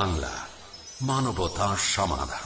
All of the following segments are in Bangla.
বাংলা মানবতা সমাধান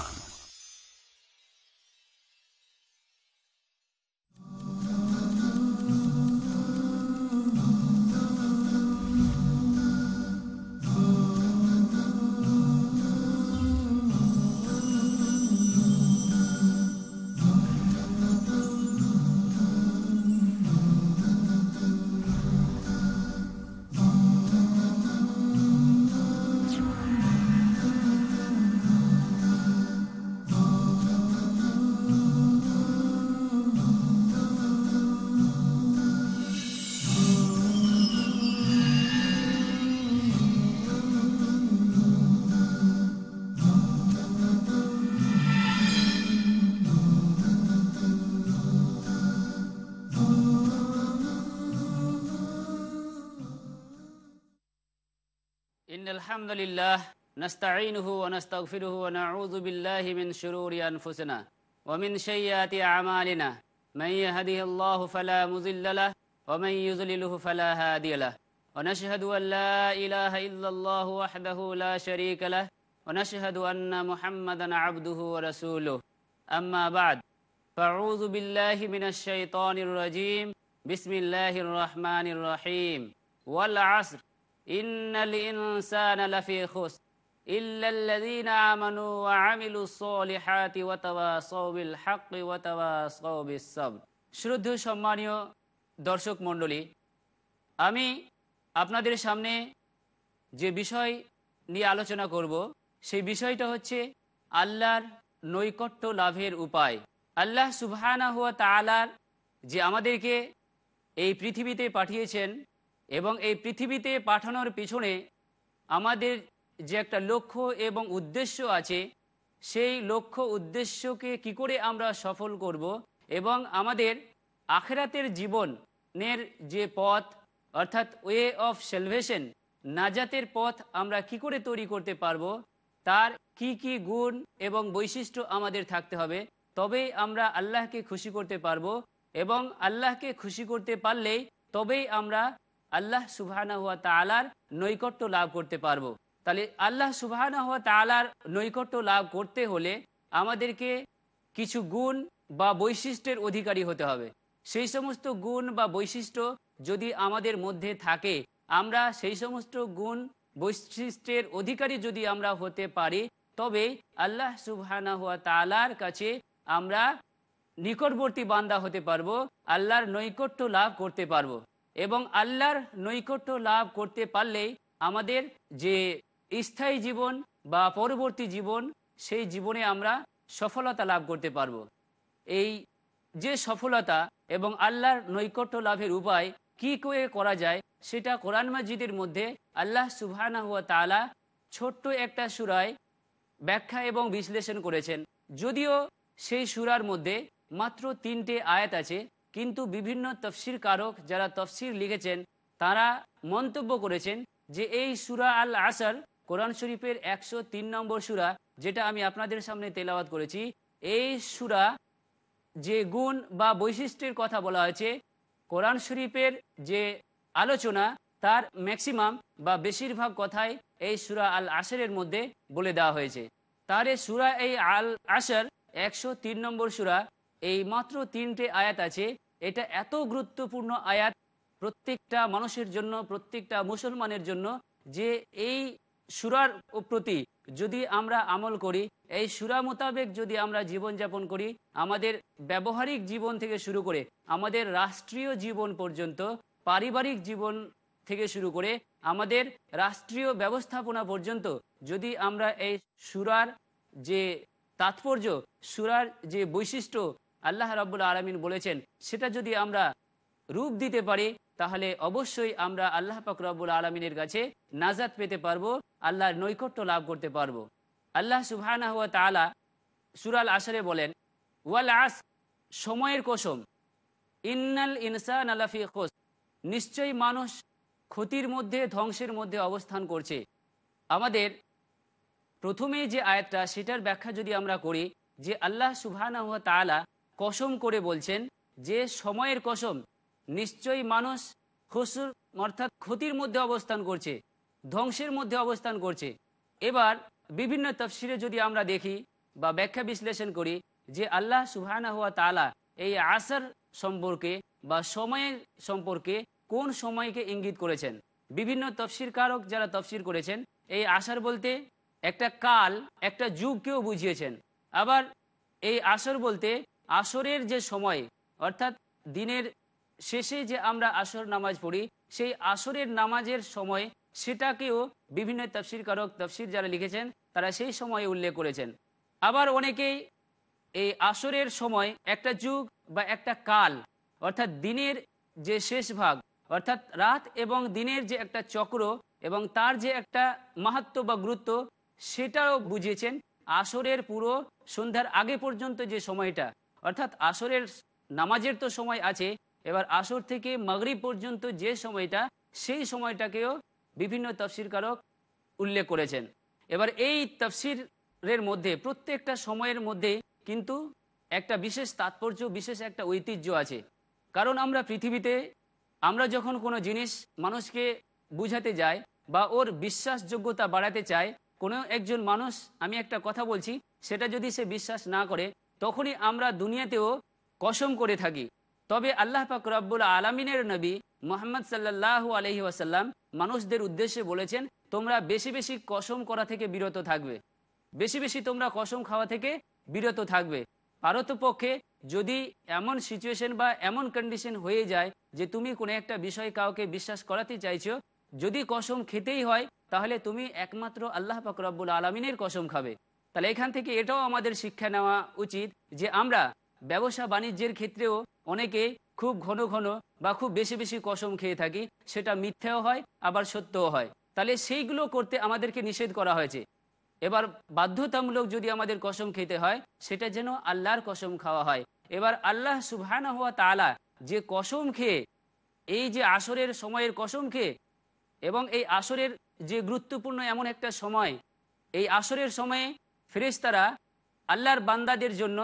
الحمد لله نستعينه ونستغفره ونعوذ بالله من شرور أنفسنا ومن سيئات أعمالنا من يهده الله فلا مضل له ومن يضلله فلا هادي له ونشهد أن لا إله إلا الله وحده لا شريك له ونشهد أن محمدا عبده ورسوله أما بعد فأعوذ بالله من الشيطان الرجيم بسم الله الرحمن الرحيم والعصر ইন্নাল ইনসানা লাফি খুসর إلا الذين آمنوا وعملوا الصالحات وتواصوا بالحق وتواصوا بالصبر শ্রদ্ধ সম্মানীয় দর্শক মণ্ডলী আমি আপনাদের সামনে যে বিষয় নিয়ে আলোচনা করব সেই বিষয়টা হচ্ছে আল্লাহর নৈকট্য লাভের উপায় আল্লাহ সুবহানা হুয়া তালার যে আমাদেরকে এই পৃথিবীতে পাঠিয়েছেন এবং এই পৃথিবীতে পাঠানোর পিছনে আমাদের যে একটা লক্ষ্য এবং উদ্দেশ্য আছে সেই লক্ষ্য উদ্দেশ্যকে কি করে আমরা সফল করব এবং আমাদের আখেরাতের জীবনের যে পথ অর্থাৎ ওয়ে অফ সেলভেশন নাজাতের পথ আমরা কি করে তৈরি করতে পারবো তার কি কি গুণ এবং বৈশিষ্ট্য আমাদের থাকতে হবে তবেই আমরা আল্লাহকে খুশি করতে পারবো এবং আল্লাহকে খুশি করতে পারলেই তবেই আমরা আল্লাহ সুবাহানা হুয়া তালার নৈকট্য লাভ করতে পারবো তাহলে আল্লাহ সুবাহানা হুয়া তালার নৈকট্য লাভ করতে হলে আমাদেরকে কিছু গুণ বা বৈশিষ্ট্যের অধিকারী হতে হবে সেই সমস্ত গুণ বা বৈশিষ্ট্য যদি আমাদের মধ্যে থাকে আমরা সেই সমস্ত গুণ বৈশিষ্ট্যের অধিকারী যদি আমরা হতে পারি তবে আল্লাহ সুবহানা হুয়া তালার কাছে আমরা নিকটবর্তী বান্দা হতে পারবো আল্লাহর নৈকট্য লাভ করতে পারবো এবং আল্লাহর নৈকট্য লাভ করতে পারলেই আমাদের যে স্থায়ী জীবন বা পরবর্তী জীবন সেই জীবনে আমরা সফলতা লাভ করতে পারব এই যে সফলতা এবং আল্লাহর নৈকট্য লাভের উপায় কি করে করা যায় সেটা কোরআন মাজিদের মধ্যে আল্লাহ সুবাহ তালা ছোট্ট একটা সুরায় ব্যাখ্যা এবং বিশ্লেষণ করেছেন যদিও সেই সুরার মধ্যে মাত্র তিনটে আয়াত আছে কিন্তু বিভিন্ন তফসির কারক যারা তফসির লিখেছেন তারা মন্তব্য করেছেন যে এই সুরা আল আসার কোরআন শরীফের একশো তিন নম্বর সুরা যেটা আমি আপনাদের সামনে তেলাওয়াত করেছি এই সুরা যে গুণ বা বৈশিষ্ট্যের কথা বলা হয়েছে কোরআন শরীফের যে আলোচনা তার ম্যাক্সিমাম বা বেশিরভাগ কথাই এই সুরা আল আসরের মধ্যে বলে দেওয়া হয়েছে তার এই সুরা এই আল আসর একশো তিন নম্বর সুরা এই মাত্র তিনটে আয়াত আছে এটা এত গুরুত্বপূর্ণ আয়াত প্রত্যেকটা মানুষের জন্য প্রত্যেকটা মুসলমানের জন্য যে এই সুরার প্রতি যদি আমরা আমল করি এই সুরা মোতাবেক যদি আমরা জীবনযাপন করি আমাদের ব্যবহারিক জীবন থেকে শুরু করে আমাদের রাষ্ট্রীয় জীবন পর্যন্ত পারিবারিক জীবন থেকে শুরু করে আমাদের রাষ্ট্রীয় ব্যবস্থাপনা পর্যন্ত যদি আমরা এই সুরার যে তাৎপর্য সুরার যে বৈশিষ্ট্য আল্লাহ রাব্বুল আলমিন বলেছেন সেটা যদি আমরা রূপ দিতে পারি তাহলে অবশ্যই আমরা আল্লাহ পাক রব্বুল আলমিনের কাছে নাজাত পেতে পারবো আল্লাহর নৈকট্য লাভ করতে পারবো আল্লাহ সুবহানা হুয়া তালা সুরাল আসরে বলেন ওয়াল আস সময়ের কোসম ইন্নাল ইনসান আলাফি কোস নিশ্চয়ই মানুষ ক্ষতির মধ্যে ধ্বংসের মধ্যে অবস্থান করছে আমাদের প্রথমে যে আয়াতটা সেটার ব্যাখ্যা যদি আমরা করি যে আল্লাহ সুবহানা হুয়া তালা কসম করে বলছেন যে সময়ের কসম নিশ্চয়ই মানুষ খসুর অর্থাৎ ক্ষতির মধ্যে অবস্থান করছে ধ্বংসের মধ্যে অবস্থান করছে এবার বিভিন্ন তফসিরে যদি আমরা দেখি বা ব্যাখ্যা বিশ্লেষণ করি যে আল্লাহ সুহানা হওয়া তালা এই আসার সম্পর্কে বা সময়ের সম্পর্কে কোন সময়কে ইঙ্গিত করেছেন বিভিন্ন কারক যারা তফসির করেছেন এই আসার বলতে একটা কাল একটা যুগকেও বুঝিয়েছেন আবার এই আসর বলতে আসরের যে সময় অর্থাৎ দিনের শেষে যে আমরা আসর নামাজ পড়ি সেই আসরের নামাজের সময় সেটাকেও বিভিন্ন তফসিরকারক তফসির যারা লিখেছেন তারা সেই সময়ে উল্লেখ করেছেন আবার অনেকেই এই আসরের সময় একটা যুগ বা একটা কাল অর্থাৎ দিনের যে শেষ ভাগ অর্থাৎ রাত এবং দিনের যে একটা চক্র এবং তার যে একটা মাহাত্ম বা গুরুত্ব সেটাও বুঝিয়েছেন আসরের পুরো সন্ধ্যার আগে পর্যন্ত যে সময়টা অর্থাৎ আসরের নামাজের তো সময় আছে এবার আসর থেকে মাগরিব পর্যন্ত যে সময়টা সেই সময়টাকেও বিভিন্ন তফসিরকারক উল্লেখ করেছেন এবার এই তফসিরের মধ্যে প্রত্যেকটা সময়ের মধ্যে কিন্তু একটা বিশেষ তাৎপর্য বিশেষ একটা ঐতিহ্য আছে কারণ আমরা পৃথিবীতে আমরা যখন কোনো জিনিস মানুষকে বুঝাতে যাই বা ওর বিশ্বাসযোগ্যতা বাড়াতে চাই কোনো একজন মানুষ আমি একটা কথা বলছি সেটা যদি সে বিশ্বাস না করে তখনই আমরা দুনিয়াতেও কসম করে থাকি তবে আল্লাহ পাক রব্বুল আলমিনের নবী মোহাম্মদ সাল্লাহ আলহি আসাল্লাম মানুষদের উদ্দেশ্যে বলেছেন তোমরা বেশি বেশি কসম করা থেকে বিরত থাকবে বেশি বেশি তোমরা কসম খাওয়া থেকে বিরত থাকবে পারতপক্ষে যদি এমন সিচুয়েশন বা এমন কন্ডিশন হয়ে যায় যে তুমি কোনো একটা বিষয় কাউকে বিশ্বাস করাতে চাইছো যদি কসম খেতেই হয় তাহলে তুমি একমাত্র আল্লাহ পাক রব্বুল আলমিনের কসম খাবে তাহলে এখান থেকে এটাও আমাদের শিক্ষা নেওয়া উচিত যে আমরা ব্যবসা বাণিজ্যের ক্ষেত্রেও অনেকে খুব ঘন ঘন বা খুব বেশি বেশি কসম খেয়ে থাকি সেটা মিথ্যাও হয় আবার সত্যও হয় তাহলে সেইগুলো করতে আমাদেরকে নিষেধ করা হয়েছে এবার বাধ্যতামূলক যদি আমাদের কসম খেতে হয় সেটা যেন আল্লাহর কসম খাওয়া হয় এবার আল্লাহ সুবহানা হওয়া তালা যে কসম খেয়ে এই যে আসরের সময়ের কসম খেয়ে এবং এই আসরের যে গুরুত্বপূর্ণ এমন একটা সময় এই আসরের সময়ে ফেরেশতারা আল্লাহর বান্দাদের জন্য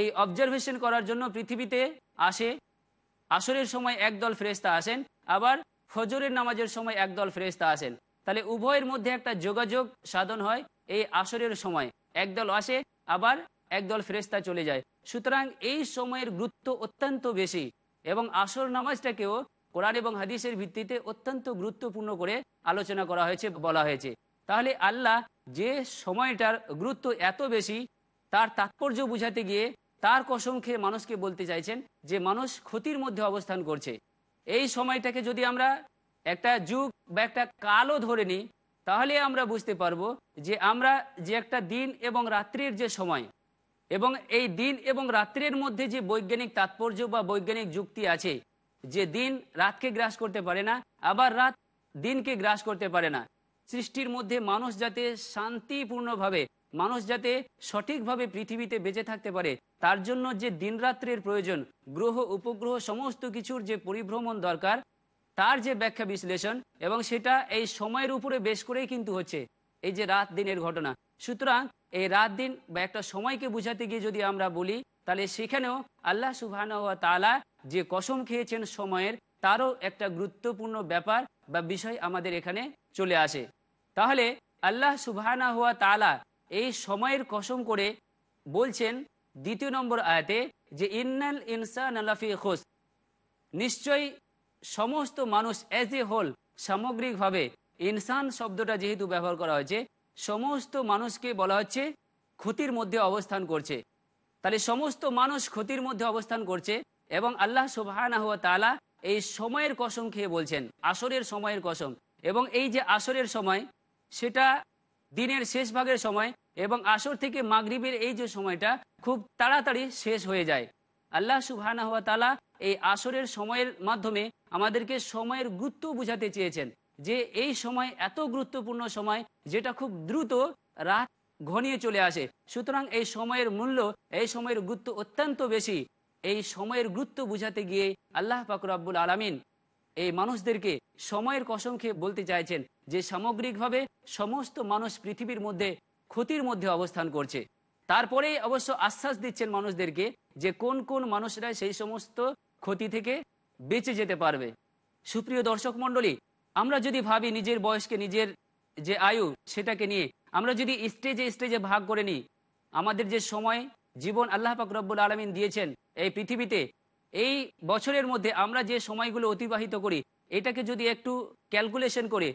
এই অবজারভেশন করার জন্য পৃথিবীতে আসে আসরের সময় একদল ফেরেস্তা আসেন আবার ফজরের নামাজের সময় একদল ফেরেস্তা আসেন তাহলে উভয়ের মধ্যে একটা যোগাযোগ সাধন হয় এই আসরের সময় একদল আসে আবার একদল ফেরেস্তা চলে যায় সুতরাং এই সময়ের গুরুত্ব অত্যন্ত বেশি এবং আসর নামাজটাকেও কোরআন এবং হাদিসের ভিত্তিতে অত্যন্ত গুরুত্বপূর্ণ করে আলোচনা করা হয়েছে বলা হয়েছে তাহলে আল্লাহ যে সময়টার গুরুত্ব এত বেশি তার তাৎপর্য বুঝাতে গিয়ে তার কসম খেয়ে মানুষকে বলতে চাইছেন যে মানুষ ক্ষতির মধ্যে অবস্থান করছে এই সময়টাকে যদি আমরা একটা যুগ বা একটা কালও ধরে নিই তাহলে আমরা বুঝতে পারবো যে আমরা যে একটা দিন এবং রাত্রির যে সময় এবং এই দিন এবং রাত্রির মধ্যে যে বৈজ্ঞানিক তাৎপর্য বা বৈজ্ঞানিক যুক্তি আছে যে দিন রাতকে গ্রাস করতে পারে না আবার রাত দিনকে গ্রাস করতে পারে না সৃষ্টির মধ্যে মানুষ যাতে শান্তিপূর্ণভাবে মানুষ যাতে সঠিকভাবে পৃথিবীতে বেঁচে থাকতে পারে তার জন্য যে দিনরাত্রের প্রয়োজন গ্রহ উপগ্রহ সমস্ত কিছুর যে পরিভ্রমণ দরকার তার যে ব্যাখ্যা বিশ্লেষণ এবং সেটা এই সময়ের উপরে বেশ করেই কিন্তু হচ্ছে এই যে রাত দিনের ঘটনা সুতরাং এই রাত দিন বা একটা সময়কে বুঝাতে গিয়ে যদি আমরা বলি তাহলে সেখানেও আল্লাহ সুবাহ তালা যে কসম খেয়েছেন সময়ের তারও একটা গুরুত্বপূর্ণ ব্যাপার বা বিষয় আমাদের এখানে চলে আসে তাহলে আল্লাহ সুবাহানা হুয়া তালা এই সময়ের কসম করে বলছেন দ্বিতীয় নম্বর আয়াতে যে ইন্নাল ইনসান আল্লাফি খোস নিশ্চয়ই সমস্ত মানুষ অ্যাজ এ হোল সামগ্রিকভাবে ইনসান শব্দটা যেহেতু ব্যবহার করা হয়েছে সমস্ত মানুষকে বলা হচ্ছে ক্ষতির মধ্যে অবস্থান করছে তাহলে সমস্ত মানুষ ক্ষতির মধ্যে অবস্থান করছে এবং আল্লাহ সুবাহানা হুয়া তালা এই সময়ের কসম খেয়ে বলছেন আসরের সময়ের কসম এবং এই যে আসরের সময় সেটা দিনের শেষ ভাগের সময় এবং আসর থেকে মাগরীবের এই যে সময়টা খুব তাড়াতাড়ি শেষ হয়ে যায় আল্লাহ সুবহানা হওয়া তালা এই আসরের সময়ের মাধ্যমে আমাদেরকে সময়ের গুরুত্ব বুঝাতে চেয়েছেন যে এই সময় এত গুরুত্বপূর্ণ সময় যেটা খুব দ্রুত রাত ঘনিয়ে চলে আসে সুতরাং এই সময়ের মূল্য এই সময়ের গুরুত্ব অত্যন্ত বেশি এই সময়ের গুরুত্ব বুঝাতে গিয়ে আল্লাহ পাকুর আব্বুল আলমিন এই মানুষদেরকে সময়ের কসম খেয়ে বলতে চাইছেন যে সামগ্রিকভাবে সমস্ত মানুষ পৃথিবীর মধ্যে ক্ষতির মধ্যে অবস্থান করছে তারপরে অবশ্য আশ্বাস দিচ্ছেন মানুষদেরকে যে কোন কোন মানুষরা সেই সমস্ত ক্ষতি থেকে বেঁচে যেতে পারবে সুপ্রিয় দর্শক মন্ডলী আমরা যদি ভাবি নিজের বয়সকে নিজের যে আয়ু সেটাকে নিয়ে আমরা যদি স্টেজে স্টেজে ভাগ করে নিই আমাদের যে সময় জীবন আল্লাহ পাক রব্বুল আলমিন দিয়েছেন এই পৃথিবীতে এই বছরের মধ্যে আমরা যে সময়গুলো অতিবাহিত করি এটাকে যদি একটু ক্যালকুলেশন করে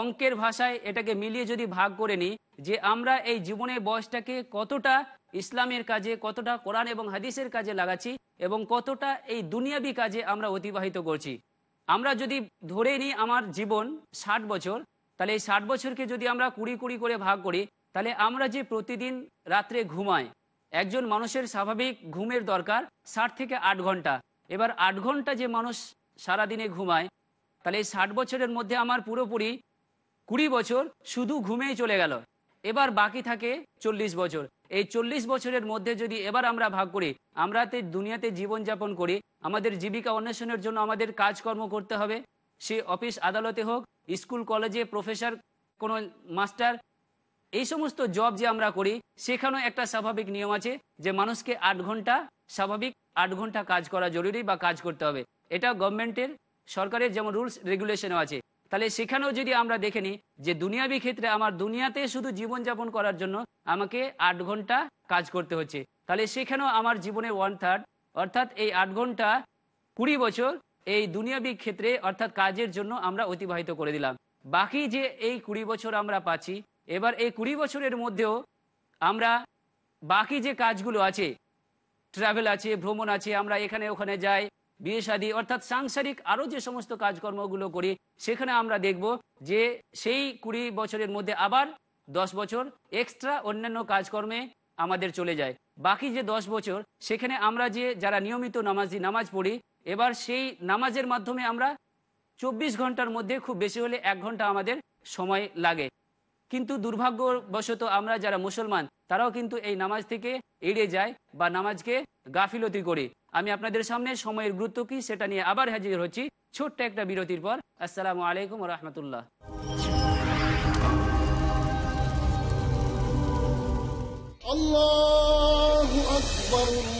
অঙ্কের ভাষায় এটাকে মিলিয়ে যদি ভাগ করে নিই যে আমরা এই জীবনের বয়সটাকে কতটা ইসলামের কাজে কতটা কোরআন এবং হাদিসের কাজে লাগাচ্ছি এবং কতটা এই দুনিয়াবি কাজে আমরা অতিবাহিত করছি আমরা যদি ধরে নিই আমার জীবন ষাট বছর তাহলে এই ষাট বছরকে যদি আমরা কুড়ি কুড়ি করে ভাগ করি তাহলে আমরা যে প্রতিদিন রাত্রে ঘুমাই একজন মানুষের স্বাভাবিক ঘুমের দরকার ষাট থেকে আট ঘন্টা এবার আট ঘন্টা যে মানুষ সারাদিনে ঘুমায় তাহলে এই ষাট বছরের মধ্যে আমার পুরোপুরি কুড়ি বছর শুধু ঘুমেই চলে গেল এবার বাকি থাকে চল্লিশ বছর এই চল্লিশ বছরের মধ্যে যদি এবার আমরা ভাগ করি আমরা দুনিয়াতে জীবনযাপন করি আমাদের জীবিকা অন্বেষণের জন্য আমাদের কাজকর্ম করতে হবে সে অফিস আদালতে হোক স্কুল কলেজে প্রফেসর কোনো মাস্টার এই সমস্ত জব যে আমরা করি সেখানেও একটা স্বাভাবিক নিয়ম আছে যে মানুষকে আট ঘন্টা স্বাভাবিক আট ঘন্টা কাজ করা জরুরি বা কাজ করতে হবে এটা গভর্নমেন্টের সরকারের যেমন রুলস রেগুলেশনও আছে তাহলে সেখানেও যদি আমরা দেখে নিই যে দুনিয়াবি ক্ষেত্রে আমার দুনিয়াতে শুধু জীবনযাপন করার জন্য আমাকে আট ঘন্টা কাজ করতে হচ্ছে তাহলে সেখানেও আমার জীবনের ওয়ান থার্ড অর্থাৎ এই আট ঘন্টা কুড়ি বছর এই দুনিয়াবি ক্ষেত্রে অর্থাৎ কাজের জন্য আমরা অতিবাহিত করে দিলাম বাকি যে এই কুড়ি বছর আমরা পাচ্ছি এবার এই কুড়ি বছরের মধ্যেও আমরা বাকি যে কাজগুলো আছে ট্রাভেল আছে ভ্রমণ আছে আমরা এখানে ওখানে যাই বিয়ে শাদি অর্থাৎ সাংসারিক আরও যে সমস্ত কাজকর্মগুলো করি সেখানে আমরা দেখব যে সেই কুড়ি বছরের মধ্যে আবার দশ বছর এক্সট্রা অন্যান্য কাজকর্মে আমাদের চলে যায় বাকি যে দশ বছর সেখানে আমরা যে যারা নিয়মিত নামাজি নামাজ পড়ি এবার সেই নামাজের মাধ্যমে আমরা চব্বিশ ঘন্টার মধ্যে খুব বেশি হলে এক ঘন্টা আমাদের সময় লাগে কিন্তু দুর্ভাগ্যবশত আমরা যারা মুসলমান তারাও কিন্তু এই নামাজ থেকে এড়ে যায় বা নামাজকে গাফিলতি করি আমি আপনাদের সামনে সময়ের গুরুত্ব কি সেটা নিয়ে আবার হাজির হচ্ছি ছোট্ট একটা বিরতির পর আসসালামু আলাইকুম রহমতুল্লাহ আল্লাহ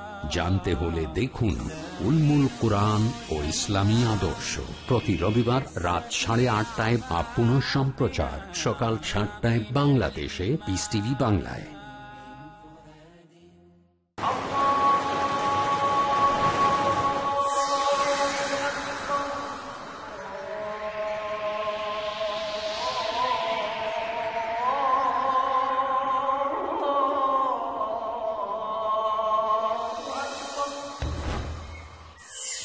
জানতে হলে দেখুন উলমুল কোরআন ও ইসলামী আদর্শ প্রতি রবিবার রাত সাড়ে আটটায় বা সম্প্রচার সকাল সাতটায় বাংলাদেশে বিস টিভি বাংলায়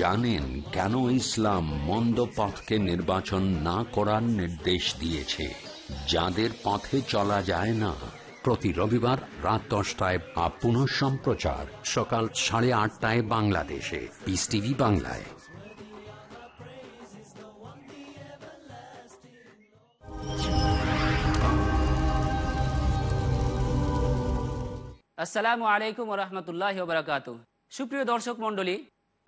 জানেন কেন ইসলাম মন্দ পথকে নির্বাচন না করার নির্দেশ দিয়েছে যাদের পথে চলা যায় না প্রতি রবিবার রাত দশটায় বা পুনঃ সম্প্রচার সকাল সাড়ে আটটায় বাংলাদেশে পিস টিভি বাংলায় আসসালামু আলাইকুম রহমতুল্লাহ বরাকাত সুপ্রিয় দর্শক মন্ডলী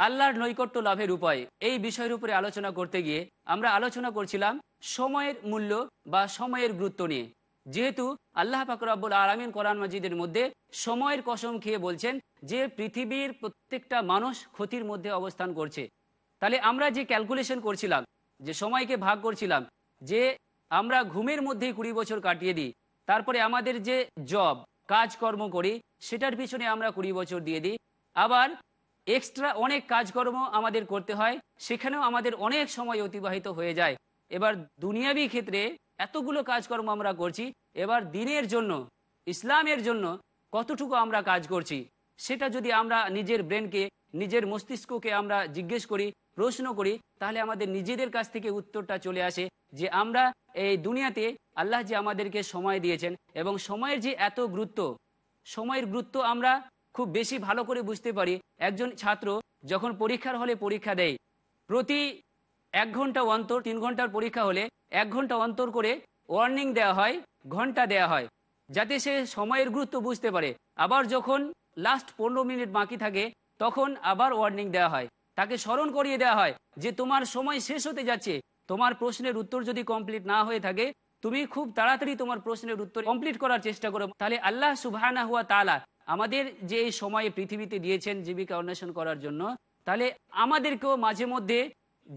আল্লাহর নৈকট্য লাভের উপায় এই বিষয়ের উপরে আলোচনা করতে গিয়ে আমরা আলোচনা করছিলাম সময়ের মূল্য বা সময়ের গুরুত্ব নিয়ে যেহেতু আল্লাহ পাকরাবুল আলমিন কোরআন মজিদের মধ্যে সময়ের কসম খেয়ে বলছেন যে পৃথিবীর প্রত্যেকটা মানুষ ক্ষতির মধ্যে অবস্থান করছে তাহলে আমরা যে ক্যালকুলেশন করছিলাম যে সময়কে ভাগ করছিলাম যে আমরা ঘুমের মধ্যেই কুড়ি বছর কাটিয়ে দিই তারপরে আমাদের যে জব কাজকর্ম করি সেটার পিছনে আমরা কুড়ি বছর দিয়ে দিই আবার এক্সট্রা অনেক কাজকর্ম আমাদের করতে হয় সেখানেও আমাদের অনেক সময় অতিবাহিত হয়ে যায় এবার দুনিয়াবি ক্ষেত্রে এতগুলো কাজকর্ম আমরা করছি এবার দিনের জন্য ইসলামের জন্য কতটুকু আমরা কাজ করছি সেটা যদি আমরা নিজের ব্রেনকে নিজের মস্তিষ্ককে আমরা জিজ্ঞেস করি প্রশ্ন করি তাহলে আমাদের নিজেদের কাছ থেকে উত্তরটা চলে আসে যে আমরা এই দুনিয়াতে আল্লাহ যে আমাদেরকে সময় দিয়েছেন এবং সময়ের যে এত গুরুত্ব সময়ের গুরুত্ব আমরা খুব বেশি ভালো করে বুঝতে পারি একজন ছাত্র যখন পরীক্ষার হলে পরীক্ষা দেয় প্রতি এক ঘন্টা অন্তর তিন ঘন্টার পরীক্ষা হলে এক ঘন্টা অন্তর করে ওয়ার্নিং দেওয়া হয় ঘন্টা দেয়া হয় যাতে সে সময়ের গুরুত্ব বুঝতে পারে আবার যখন লাস্ট পনেরো মিনিট বাকি থাকে তখন আবার ওয়ার্নিং দেওয়া হয় তাকে স্মরণ করিয়ে দেওয়া হয় যে তোমার সময় শেষ হতে যাচ্ছে তোমার প্রশ্নের উত্তর যদি কমপ্লিট না হয়ে থাকে তুমি খুব তাড়াতাড়ি তোমার প্রশ্নের উত্তর কমপ্লিট করার চেষ্টা করো তাহলে আল্লাহ সুবাহ হুয়া তালা আমাদের যে এই সময়ে পৃথিবীতে দিয়েছেন জীবিকা অন্বেষণ করার জন্য তাহলে আমাদেরকেও মাঝে মধ্যে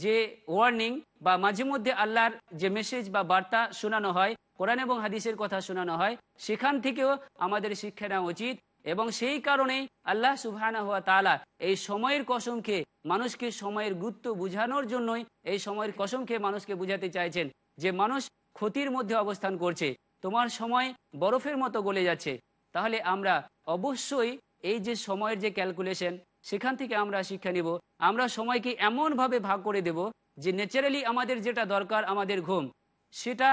যে ওয়ার্নিং বা মাঝে মধ্যে আল্লাহর যে মেসেজ বা বার্তা শোনানো হয় কোরআন এবং হাদিসের কথা শোনানো হয় সেখান থেকেও আমাদের শিক্ষা নেওয়া উচিত এবং সেই কারণেই আল্লাহ সুবহানা হওয়া তালা এই সময়ের কসমকে মানুষকে সময়ের গুরুত্ব বুঝানোর জন্যই এই সময়ের কসমকে মানুষকে বুঝাতে চাইছেন যে মানুষ ক্ষতির মধ্যে অবস্থান করছে তোমার সময় বরফের মতো গলে যাচ্ছে তাহলে আমরা অবশ্যই এই যে সময়ের যে ক্যালকুলেশন সেখান থেকে আমরা শিক্ষা নিব আমরা সময়কে এমনভাবে ভাগ করে দেব যে ন্যাচারালি আমাদের যেটা দরকার আমাদের ঘুম সেটা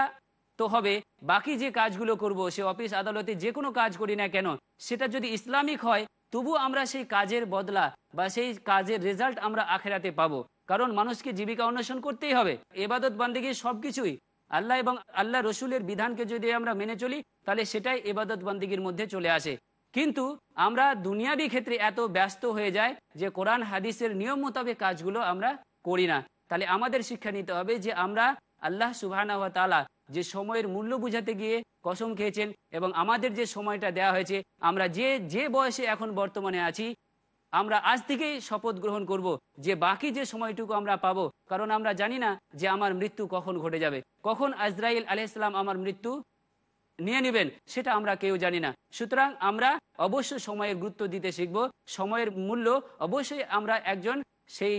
তো হবে বাকি যে কাজগুলো করব সে অফিস আদালতে যে কোনো কাজ করি না কেন সেটা যদি ইসলামিক হয় তবু আমরা সেই কাজের বদলা বা সেই কাজের রেজাল্ট আমরা আখেরাতে পাবো কারণ মানুষকে জীবিকা অন্বেষণ করতেই হবে এবাদত সব সবকিছুই আল্লাহ এবং আল্লাহ রসুলের বিধানকে যদি আমরা মেনে চলি তাহলে সেটাই এবাদত বন্দীগীর মধ্যে চলে আসে কিন্তু আমরা দুনিয়াবি ক্ষেত্রে এত ব্যস্ত হয়ে যায় যে কোরআন হাদিসের নিয়ম মোতাবেক কাজগুলো আমরা করি না তাহলে আমাদের শিক্ষা নিতে হবে যে আমরা আল্লাহ সুবাহানা তালা যে সময়ের মূল্য বুঝাতে গিয়ে কসম খেয়েছেন এবং আমাদের যে সময়টা দেয়া হয়েছে আমরা যে যে বয়সে এখন বর্তমানে আছি আমরা আজ থেকেই শপথ গ্রহণ করব যে বাকি যে সময়টুকু আমরা পাবো কারণ আমরা জানি না যে আমার মৃত্যু কখন ঘটে যাবে কখন আজরাইল আলাইসালাম আমার মৃত্যু নিয়ে নেবেন সেটা আমরা কেউ জানি না সুতরাং আমরা অবশ্য সময়ের গুরুত্ব দিতে শিখব সময়ের মূল্য অবশ্যই আমরা একজন সেই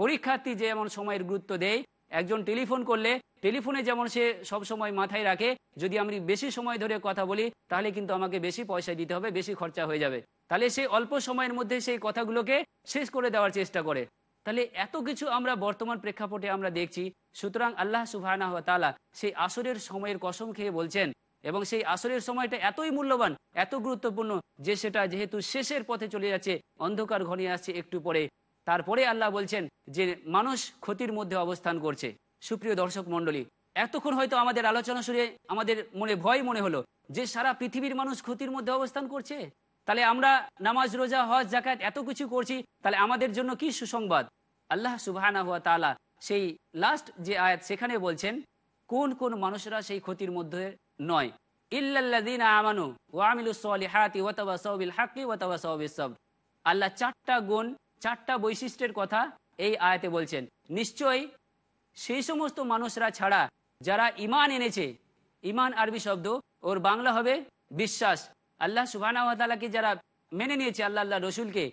পরীক্ষার্থী যে যেমন সময়ের গুরুত্ব দেয় একজন টেলিফোন করলে টেলিফোনে যেমন সে সব সময় মাথায় রাখে যদি আমি বেশি সময় ধরে কথা বলি তাহলে কিন্তু আমাকে বেশি পয়সা দিতে হবে বেশি খরচা হয়ে যাবে তাহলে সে অল্প সময়ের মধ্যে সেই কথাগুলোকে শেষ করে দেওয়ার চেষ্টা করে তাহলে এত কিছু আমরা বর্তমান প্রেক্ষাপটে আমরা দেখছি সুতরাং আল্লাহ সুবাহ তালা সেই আসরের সময়ের কসম খেয়ে বলছেন এবং সেই আসরের সময়টা এতই মূল্যবান এত গুরুত্বপূর্ণ যে সেটা যেহেতু শেষের পথে চলে যাচ্ছে অন্ধকার ঘনিয়ে আসছে একটু পরে তারপরে আল্লাহ বলছেন যে মানুষ ক্ষতির মধ্যে অবস্থান করছে সুপ্রিয় দর্শক মন্ডলী এতক্ষণ হয়তো আমাদের আলোচনা শুনে আমাদের মনে ভয় মনে হলো যে সারা পৃথিবীর মানুষ ক্ষতির মধ্যে অবস্থান করছে তাহলে আমরা নামাজ রোজা হজ জাকাত এত কিছু করছি তাহলে আমাদের জন্য কি সুসংবাদ আল্লাহ সুবাহানা হুয়া তালা সেই লাস্ট যে আয়াত সেখানে বলছেন কোন কোন মানুষরা সেই ক্ষতির মধ্যে নয় ইল্লাদিন আমানু ওয়ামিলুসলিহাতি ওয়াতাবা সৌবিল হাকি ওয়াতাবা সৌবিসব আল্লাহ চারটা গুণ চারটা বৈশিষ্ট্যের কথা এই আয়াতে বলছেন নিশ্চয়ই সেই সমস্ত মানুষরা ছাড়া যারা ইমান এনেছে ইমান আরবি শব্দ ওর বাংলা হবে বিশ্বাস আল্লাহ সুবাহকে যারা মেনে নিয়েছে আল্লাহ আল্লাহ রসুলকে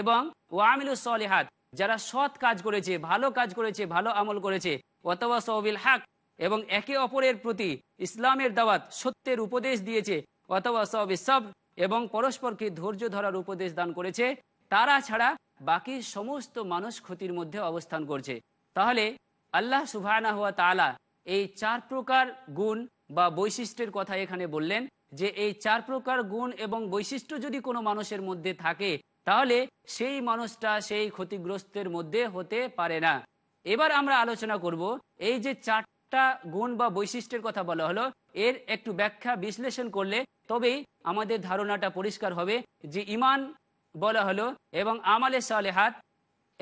এবং ওয়ামিলুস সলেহাত যারা সৎ কাজ করেছে ভালো কাজ করেছে ভালো আমল করেছে অতবা সহবিল হাক এবং একে অপরের প্রতি ইসলামের দাওয়াত সত্যের উপদেশ দিয়েছে অতবা সহবি সব এবং পরস্পরকে ধৈর্য ধরার উপদেশ দান করেছে তারা ছাড়া বাকি সমস্ত মানুষ ক্ষতির মধ্যে অবস্থান করছে তাহলে আল্লাহ হওয়া তালা এই চার প্রকার গুণ বা বৈশিষ্ট্যের কথা এখানে বললেন যে এই চার প্রকার গুণ এবং বৈশিষ্ট্য যদি কোনো মানুষের মধ্যে থাকে তাহলে সেই মানুষটা সেই ক্ষতিগ্রস্তের মধ্যে হতে পারে না এবার আমরা আলোচনা করব এই যে চারটা গুণ বা বৈশিষ্ট্যের কথা বলা হলো এর একটু ব্যাখ্যা বিশ্লেষণ করলে তবেই আমাদের ধারণাটা পরিষ্কার হবে যে ইমান বলা হলো এবং আমালে সালেহাত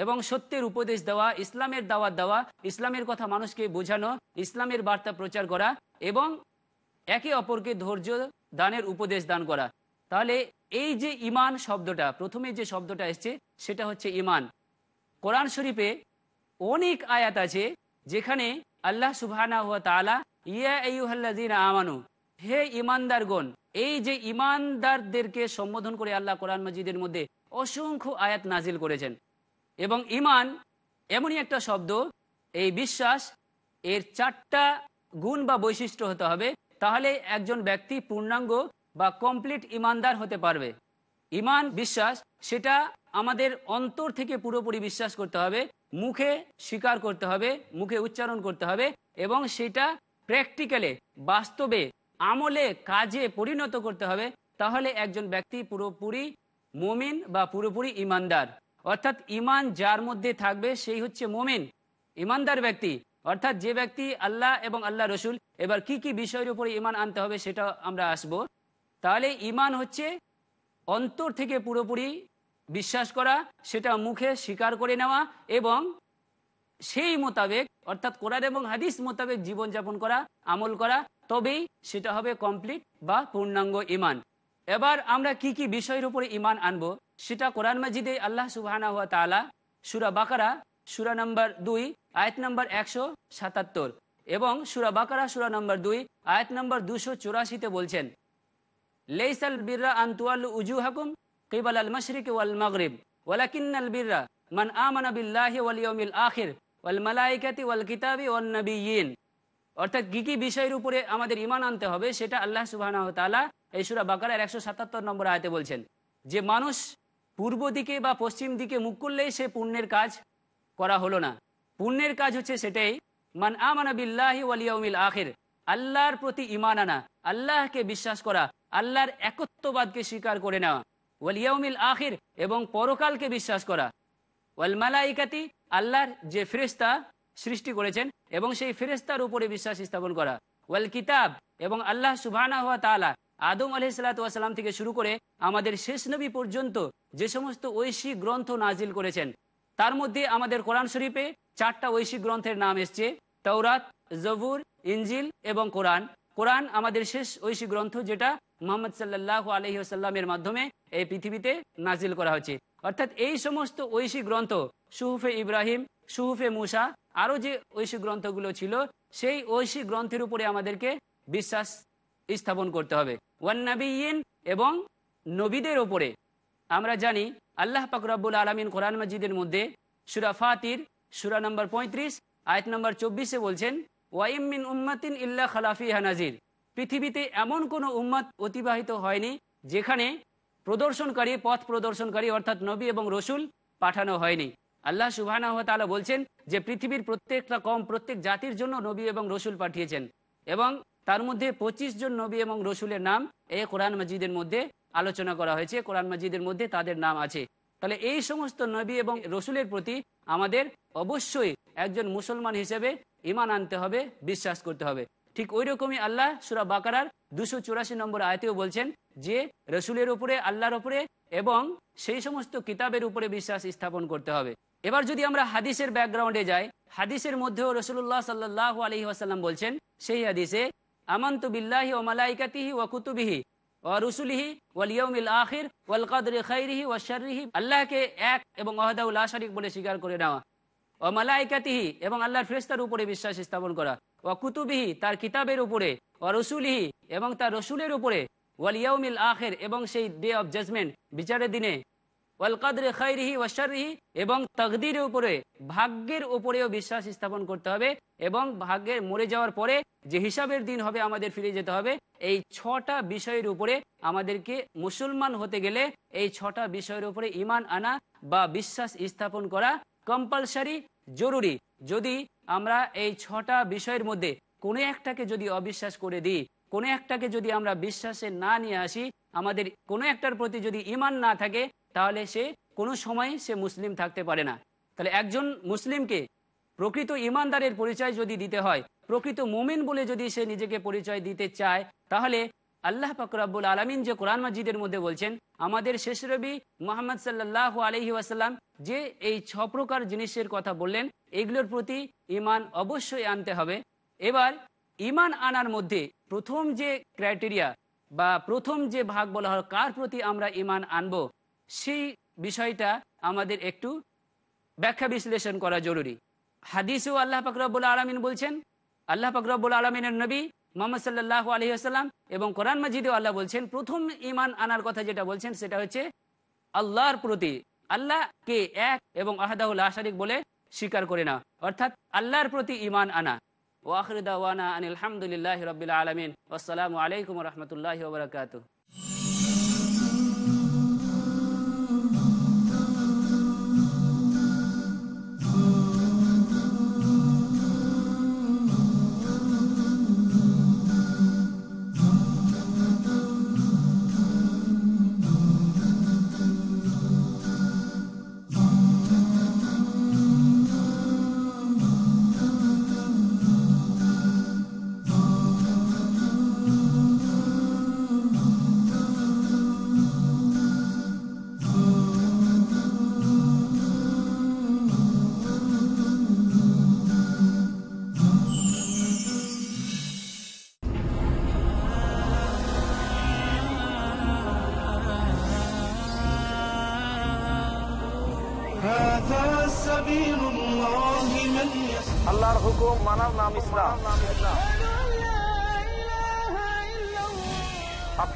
এবং সত্যের উপদেশ দেওয়া ইসলামের দাওয়াত দেওয়া ইসলামের কথা মানুষকে বোঝানো ইসলামের বার্তা প্রচার করা এবং একে অপরকে ধৈর্য দানের উপদেশ দান করা তাহলে এই যে ইমান শব্দটা প্রথমে যে শব্দটা এসছে সেটা হচ্ছে ইমান কোরআন শরীফে অনেক আয়াত আছে যেখানে আল্লাহ সুবাহ আমানু হে ইমানদারগণ এই যে ইমানদারদেরকে সম্বোধন করে আল্লাহ কোরআন মজিদের মধ্যে অসংখ্য আয়াত নাজিল করেছেন এবং ইমান এমনই একটা শব্দ এই বিশ্বাস এর চারটা গুণ বা বৈশিষ্ট্য হতে হবে তাহলে একজন ব্যক্তি পূর্ণাঙ্গ বা কমপ্লিট ইমানদার হতে পারবে ইমান বিশ্বাস সেটা আমাদের অন্তর থেকে পুরোপুরি বিশ্বাস করতে হবে মুখে স্বীকার করতে হবে মুখে উচ্চারণ করতে হবে এবং সেটা প্র্যাকটিক্যালে বাস্তবে আমলে কাজে পরিণত করতে হবে তাহলে একজন ব্যক্তি পুরোপুরি মমিন বা পুরোপুরি ইমানদার অর্থাৎ ইমান যার মধ্যে থাকবে সেই হচ্ছে মমিন ইমানদার ব্যক্তি অর্থাৎ যে ব্যক্তি আল্লাহ এবং আল্লাহ রসুল এবার কি কি বিষয়ের উপরে ইমান আনতে হবে সেটা আমরা আসব তাহলে ইমান হচ্ছে অন্তর থেকে পুরোপুরি বিশ্বাস করা সেটা মুখে স্বীকার করে নেওয়া এবং সেই মোতাবেক অর্থাৎ কোরআন এবং হাদিস মোতাবেক জীবনযাপন করা আমল করা তবেই সেটা হবে কমপ্লিট বা পূর্ণাঙ্গ ইমান এবার আমরা কি কি বিষয়ের উপরে ইমান আনবো সেটা কোরআন মাজিদে আল্লাহ হওয়া তালা সুরা বাকারা সুরা নাম্বার দুই আয়াত নাম্বার একশো সাতাত্তর এবং সুরা বাকারা সুরা নাম্বার দুই আয়াত নাম্বার দুশো চুরাশিতে বলছেন লেইসাল বিররা আন্তুয়াল উজু হাকুম কিবাল আল মশরিক ওয়াল মগরিব ওয়ালাকিন্নাল বিররা মান আমানা বিল্লাহি ওয়াল ইয়াউমিল আখির ওয়াল মালাইকাতি ওয়াল কিতাবি ওয়ান নবিয়িন অর্থাৎ কী কী বিষয়ের উপরে আমাদের ইমান আনতে হবে সেটা আল্লাহ সুবাহ তালা এই সুরা বাকারের একশো সাতাত্তর নম্বর আয়তে বলছেন যে মানুষ পূর্ব দিকে বা পশ্চিম দিকে মুখ করলেই সে পুণ্যের কাজ করা হলো না পুণ্যের কাজ হচ্ছে সেটাই মান আমানা আখের আল্লাহর প্রতি ইমান আনা আল্লাহকে বিশ্বাস করা আল্লাহর একত্ববাদকে স্বীকার করে নেওয়া ওয়ালিয়াউমিল আখির এবং পরকালকে বিশ্বাস করা ওয়াল মালাইকাতি আল্লাহর যে ফেরেস্তা সৃষ্টি করেছেন এবং সেই ফেরেস্তার উপরে বিশ্বাস স্থাপন করা ওয়াল কিতাব এবং আল্লাহ সুবাহানা হওয়া তালা আদম আলহ সালাম থেকে শুরু করে আমাদের শেষ নবী পর্যন্ত যে সমস্ত ঐশী গ্রন্থ নাজিল করেছেন তার মধ্যে আমাদের কোরআন শরীফে চারটা ঐশিক গ্রন্থের নাম এসছে তৌরাত জবুর ইঞ্জিল এবং কোরআন কোরআন আমাদের শেষ ঐশী গ্রন্থ যেটা মোহাম্মদ সাল্লাহ আলহিহাসাল্লামের মাধ্যমে এই পৃথিবীতে নাজিল করা হয়েছে অর্থাৎ এই সমস্ত ঐশী গ্রন্থ সুহুফে ইব্রাহিম সুহুফে মুসা আরও যে ঐশী গ্রন্থগুলো ছিল সেই ঐশী গ্রন্থের উপরে আমাদেরকে বিশ্বাস স্থাপন করতে হবে ওয়ান্নাবিয়ীন এবং নবীদের ওপরে আমরা জানি আল্লাহ পাকরাবুল আলমিন কোরআন মজিদের মধ্যে সুরা ফাতির সুরা নম্বর পঁয়ত্রিশ আয়ত নম্বর চব্বিশে বলছেন ওয়াইমিন উম্মাতিন ইল্লা খালাফি হানাজির পৃথিবীতে এমন কোনো উম্মাত অতিবাহিত হয়নি যেখানে প্রদর্শনকারী পথ প্রদর্শনকারী অর্থাৎ নবী এবং রসুল পাঠানো হয়নি আল্লাহ সুবাহ বলছেন যে পৃথিবীর প্রত্যেকটা কম প্রত্যেক জাতির জন্য নবী এবং রসুল পাঠিয়েছেন এবং তার মধ্যে ২৫ জন নবী এবং রসুলের নাম এ কোরআন মজিদের মধ্যে আলোচনা করা হয়েছে কোরআন মাজিদের মধ্যে তাদের নাম আছে তাহলে এই সমস্ত নবী এবং রসুলের প্রতি আমাদের অবশ্যই একজন মুসলমান হিসেবে ইমান আনতে হবে বিশ্বাস করতে হবে ঠিক ওই রকমই আল্লাহ সুরা বাকার দুশো চুরাশি নম্বর আয়তেও বলছেন যে রসুলের উপরে আল্লাহর উপরে এবং সেই সমস্ত কিতাবের উপরে বিশ্বাস স্থাপন করতে হবে এবার যদি আমরা হাদিসের ব্যাকগ্রাউন্ডে যাই হাদিসের মধ্যেও রসুল্লাহ সাল্লাহ আলহি আসাল্লাম বলছেন সেই হাদিসে আমন্ত বিল্লাহি ও মালাইকাতিহি ও কুতুবিহি এক এবং বলে স্বীকার করে মালাইকাতিহি এবং ফ্রেস্তার উপরে বিশ্বাস স্থাপন করা কুতুবিহি তার কিতাবের উপরে রসুলিহি এবং তার রসুলের উপরে আখের এবং সেই অব জাজমেন্ট বিচারের দিনে এবং তকদির উপরে ভাগ্যের উপরেও বিশ্বাস স্থাপন করতে হবে এবং ভাগ্যের মরে যাওয়ার পরে যে হিসাবের দিন হবে আমাদের ফিরে যেতে হবে এই ছটা বিষয়ের উপরে আমাদেরকে মুসলমান হতে গেলে এই ছটা বিষয়ের উপরে ইমান আনা বা বিশ্বাস স্থাপন করা কম্পালসারি জরুরি যদি আমরা এই ছটা বিষয়ের মধ্যে কোনো একটাকে যদি অবিশ্বাস করে দিই কোনো একটাকে যদি আমরা বিশ্বাসে না নিয়ে আসি আমাদের কোনো একটার প্রতি যদি ইমান না থাকে তাহলে সে কোনো সময় সে মুসলিম থাকতে পারে না তাহলে একজন মুসলিমকে প্রকৃত ইমানদারের পরিচয় যদি দিতে হয় প্রকৃত মোমেন বলে যদি সে নিজেকে পরিচয় দিতে চায় তাহলে আল্লাহ পাকুরাবুল আলমিন যে কোরআন মসজিদের মধ্যে বলছেন আমাদের শেষ রবি মোহাম্মদ সাল্লাহ আলহি আসাল্লাম যে এই ছ প্রকার জিনিসের কথা বললেন এগুলোর প্রতি ইমান অবশ্যই আনতে হবে এবার ইমান আনার মধ্যে প্রথম যে ক্রাইটেরিয়া বা প্রথম যে ভাগ বলা হল কার প্রতি আমরা ইমান আনবো সেই বিষয়টা আমাদের একটু ব্যাখ্যা বিশ্লেষণ করা জরুরি হাদিসেও আল্লাহ পাকরাবুল আলমিন বলছেন আল্লাহ পাকরাবুল আলমিনের নবী মোহাম্মদ সাল্লাহ আলহি আসাল্লাম এবং কোরআন মাজিদেও আল্লাহ বলছেন প্রথম ইমান আনার কথা যেটা বলছেন সেটা হচ্ছে আল্লাহর প্রতি আল্লাহকে এক এবং আহাদাউল আশারিক বলে স্বীকার করে না অর্থাৎ আল্লাহর প্রতি ইমান আনা ওয়াখরুদ্দাওয়ানা আনিল হামদুলিল্লাহ রবিল্লা আলমিন আসসালামু আলাইকুম রহমতুল্লাহ বরকাত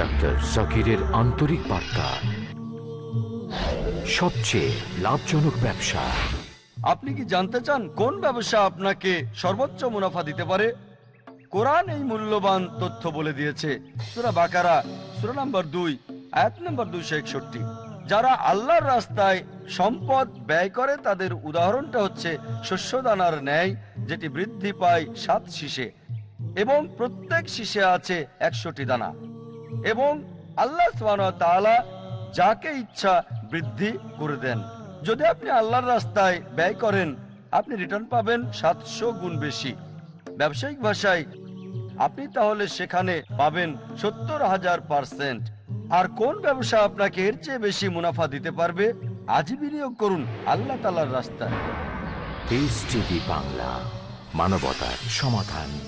ডাক্তার জাকিরের আন্তরিক বার্তা সবচেয়ে লাভজনক ব্যবসা আপনি কি জানতে চান কোন ব্যবসা আপনাকে সর্বোচ্চ মুনাফা দিতে পারে কোরআন এই মূল্যবান তথ্য বলে দিয়েছে সুরা বাকারা সুরা নম্বর দুই আয়াত নম্বর দুইশো একষট্টি যারা আল্লাহর রাস্তায় সম্পদ ব্যয় করে তাদের উদাহরণটা হচ্ছে শস্যদানার ন্যায় যেটি বৃদ্ধি পায় সাত শীষে এবং প্রত্যেক শীষে আছে একশোটি দানা এবং আল্লাহ যাকে ইচ্ছা বৃদ্ধি করে দেন যদি আপনি আল্লাহর রাস্তায় ব্যয় করেন আপনি রিটার্ন পাবেন সাতশো গুণ বেশি ব্যবসায়িক ভাষায় আপনি তাহলে সেখানে পাবেন সত্তর হাজার পার্সেন্ট আর কোন ব্যবসা আপনাকে এর চেয়ে বেশি মুনাফা দিতে পারবে আজ বিনিয়োগ করুন আল্লাহ তালার রাস্তায় বাংলা মানবতার সমাধান